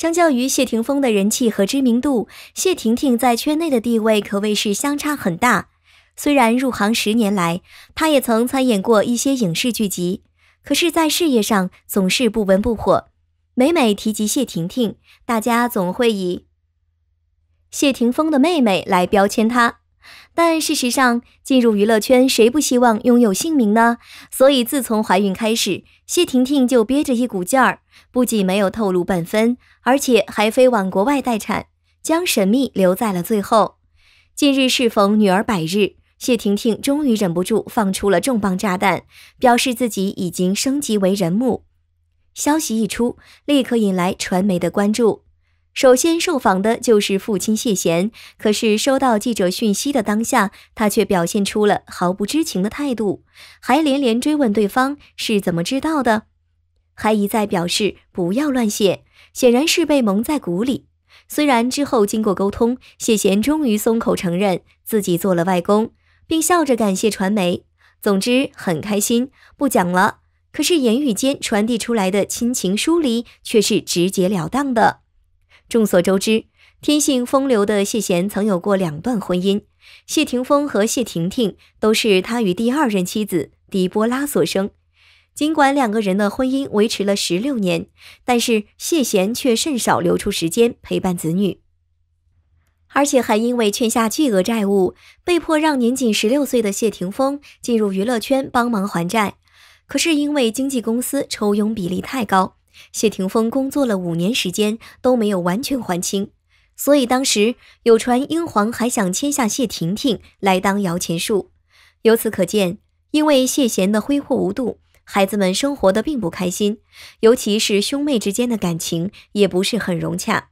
相较于谢霆锋的人气和知名度，谢婷婷在圈内的地位可谓是相差很大。虽然入行十年来，她也曾参演过一些影视剧集，可是，在事业上总是不温不火。每每提及谢婷婷，大家总会以谢霆锋的妹妹来标签她。但事实上，进入娱乐圈，谁不希望拥有姓名呢？所以，自从怀孕开始，谢婷婷就憋着一股劲儿，不仅没有透露半分，而且还飞往国外待产，将神秘留在了最后。近日适逢女儿百日，谢婷婷终于忍不住放出了重磅炸弹，表示自己已经升级为人母。消息一出，立刻引来传媒的关注。首先受访的就是父亲谢贤，可是收到记者讯息的当下，他却表现出了毫不知情的态度，还连连追问对方是怎么知道的，还一再表示不要乱写，显然是被蒙在鼓里。虽然之后经过沟通，谢贤终于松口承认自己做了外公，并笑着感谢传媒，总之很开心，不讲了。可是言语间传递出来的亲情疏离却是直截了当的。众所周知，天性风流的谢贤曾有过两段婚姻，谢霆锋和谢婷婷都是他与第二任妻子狄波拉所生。尽管两个人的婚姻维持了十六年，但是谢贤却甚少留出时间陪伴子女，而且还因为欠下巨额债务，被迫让年仅十六岁的谢霆锋进入娱乐圈帮忙还债。可是因为经纪公司抽佣比例太高。谢霆锋工作了五年时间都没有完全还清，所以当时有传英皇还想签下谢婷婷来当摇钱树。由此可见，因为谢贤的挥霍无度，孩子们生活的并不开心，尤其是兄妹之间的感情也不是很融洽。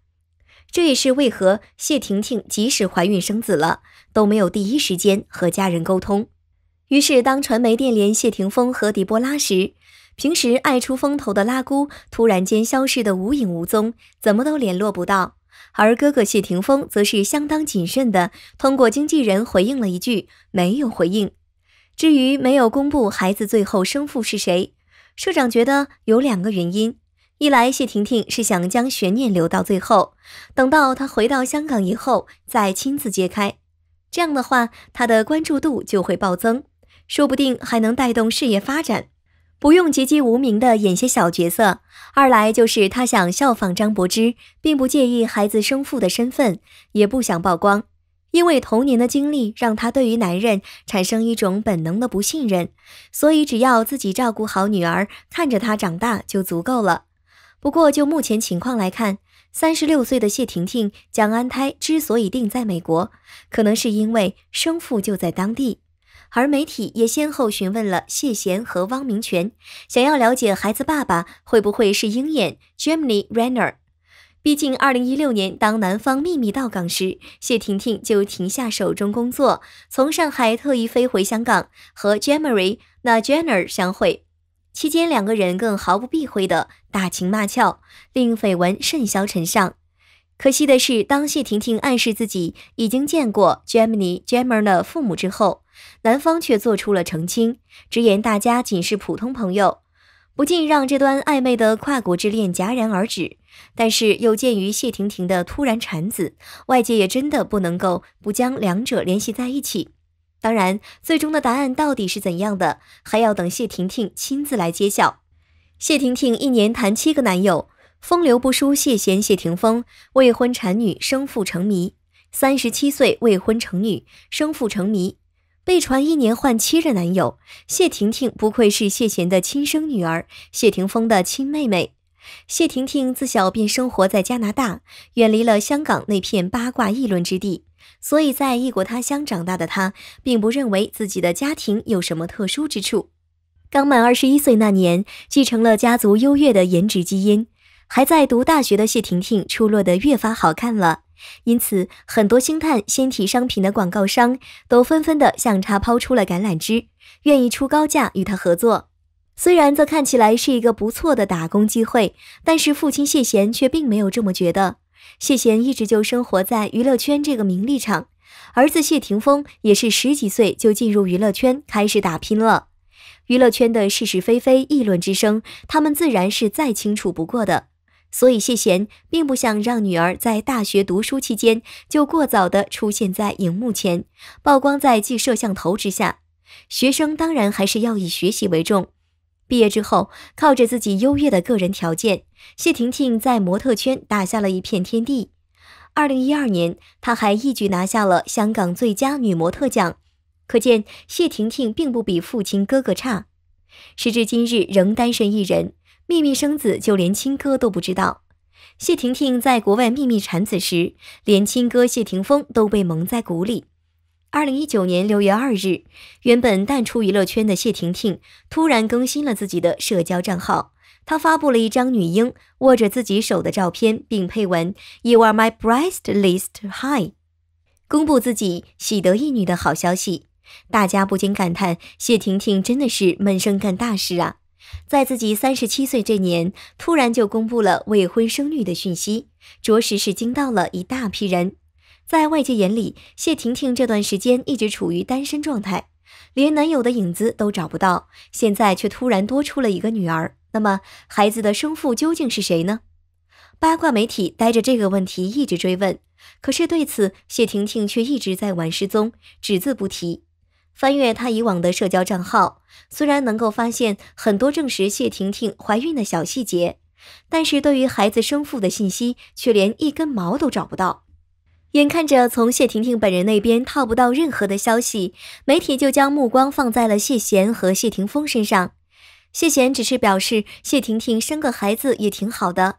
这也是为何谢婷婷即使怀孕生子了，都没有第一时间和家人沟通。于是，当传媒电联谢霆锋和迪波拉时。平时爱出风头的拉姑突然间消失得无影无踪，怎么都联络不到；而哥哥谢霆锋则是相当谨慎的，通过经纪人回应了一句“没有回应”。至于没有公布孩子最后生父是谁，社长觉得有两个原因：一来谢婷婷是想将悬念留到最后，等到他回到香港以后再亲自揭开，这样的话他的关注度就会暴增，说不定还能带动事业发展。不用籍籍无名的演些小角色，二来就是他想效仿张柏芝，并不介意孩子生父的身份，也不想曝光，因为童年的经历让他对于男人产生一种本能的不信任，所以只要自己照顾好女儿，看着她长大就足够了。不过就目前情况来看，三十六岁的谢婷婷将安胎之所以定在美国，可能是因为生父就在当地。而媒体也先后询问了谢贤和汪明荃，想要了解孩子爸爸会不会是鹰眼 Jeremy Renner。毕竟，二零一六年当男方秘密到港时，谢婷婷就停下手中工作，从上海特意飞回香港和 Jeremy 那 j e n e r 相会。期间，两个人更毫不避讳地打情骂俏，令绯闻甚嚣尘上。可惜的是，当谢婷婷暗示自己已经见过 Germany g e m m e n 的父母之后，男方却做出了澄清，直言大家仅是普通朋友，不禁让这段暧昧的跨国之恋戛然而止。但是又鉴于谢婷婷的突然产子，外界也真的不能够不将两者联系在一起。当然，最终的答案到底是怎样的，还要等谢婷婷亲自来揭晓。谢婷婷一年谈七个男友。风流不输谢贤，谢霆锋未婚产女，生父成谜。三十七岁未婚成女，生父成谜，被传一年换七任男友。谢婷婷不愧是谢贤的亲生女儿，谢霆锋的亲妹妹。谢婷婷自小便生活在加拿大，远离了香港那片八卦议论之地，所以在异国他乡长大的她，并不认为自己的家庭有什么特殊之处。刚满二十一岁那年，继承了家族优越的颜值基因。还在读大学的谢婷婷出落得越发好看了，因此很多星探、纤体商品的广告商都纷纷的向她抛出了橄榄枝，愿意出高价与她合作。虽然这看起来是一个不错的打工机会，但是父亲谢贤却并没有这么觉得。谢贤一直就生活在娱乐圈这个名利场，儿子谢霆锋也是十几岁就进入娱乐圈开始打拼了。娱乐圈的是是非非、议论之声，他们自然是再清楚不过的。所以谢贤并不想让女儿在大学读书期间就过早的出现在荧幕前，曝光在记摄像头之下。学生当然还是要以学习为重。毕业之后，靠着自己优越的个人条件，谢婷婷在模特圈打下了一片天地。二零一二年，她还一举拿下了香港最佳女模特奖。可见谢婷婷并不比父亲哥哥差。时至今日，仍单身一人。秘密生子，就连亲哥都不知道。谢婷婷在国外秘密产子时，连亲哥谢霆锋都被蒙在鼓里。二零一九年六月二日，原本淡出娱乐圈的谢婷婷突然更新了自己的社交账号，她发布了一张女婴握着自己手的照片，并配文：“You are my brightest l i g h 公布自己喜得一女的好消息。大家不禁感叹：谢婷婷真的是闷声干大事啊！在自己三十七岁这年，突然就公布了未婚生育的讯息，着实是惊到了一大批人。在外界眼里，谢婷婷这段时间一直处于单身状态，连男友的影子都找不到，现在却突然多出了一个女儿。那么，孩子的生父究竟是谁呢？八卦媒体带着这个问题一直追问，可是对此谢婷婷却一直在玩失踪，只字不提。翻阅她以往的社交账号，虽然能够发现很多证实谢婷婷怀孕的小细节，但是对于孩子生父的信息却连一根毛都找不到。眼看着从谢婷婷本人那边套不到任何的消息，媒体就将目光放在了谢贤和谢霆锋身上。谢贤只是表示，谢婷婷生个孩子也挺好的。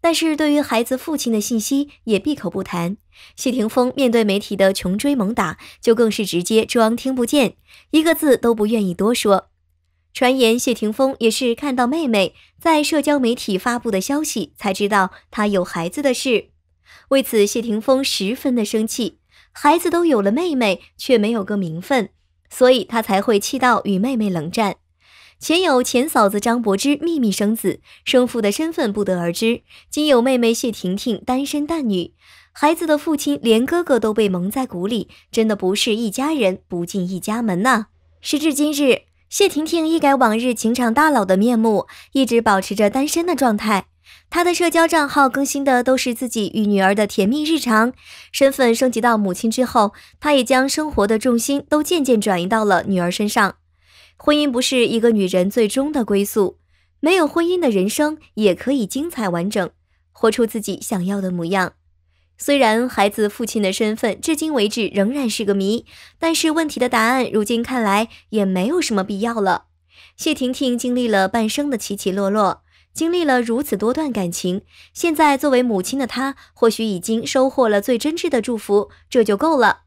但是对于孩子父亲的信息也闭口不谈。谢霆锋面对媒体的穷追猛打，就更是直接装听不见，一个字都不愿意多说。传言谢霆锋也是看到妹妹在社交媒体发布的消息才知道她有孩子的事，为此谢霆锋十分的生气。孩子都有了妹妹，却没有个名分，所以他才会气到与妹妹冷战。前有前嫂子张柏芝秘密生子，生父的身份不得而知；今有妹妹谢婷婷单身诞女，孩子的父亲连哥哥都被蒙在鼓里，真的不是一家人不进一家门呐。时至今日，谢婷婷一改往日情场大佬的面目，一直保持着单身的状态。她的社交账号更新的都是自己与女儿的甜蜜日常。身份升级到母亲之后，她也将生活的重心都渐渐转移到了女儿身上。婚姻不是一个女人最终的归宿，没有婚姻的人生也可以精彩完整，活出自己想要的模样。虽然孩子父亲的身份至今为止仍然是个谜，但是问题的答案如今看来也没有什么必要了。谢婷婷经历了半生的起起落落，经历了如此多段感情，现在作为母亲的她，或许已经收获了最真挚的祝福，这就够了。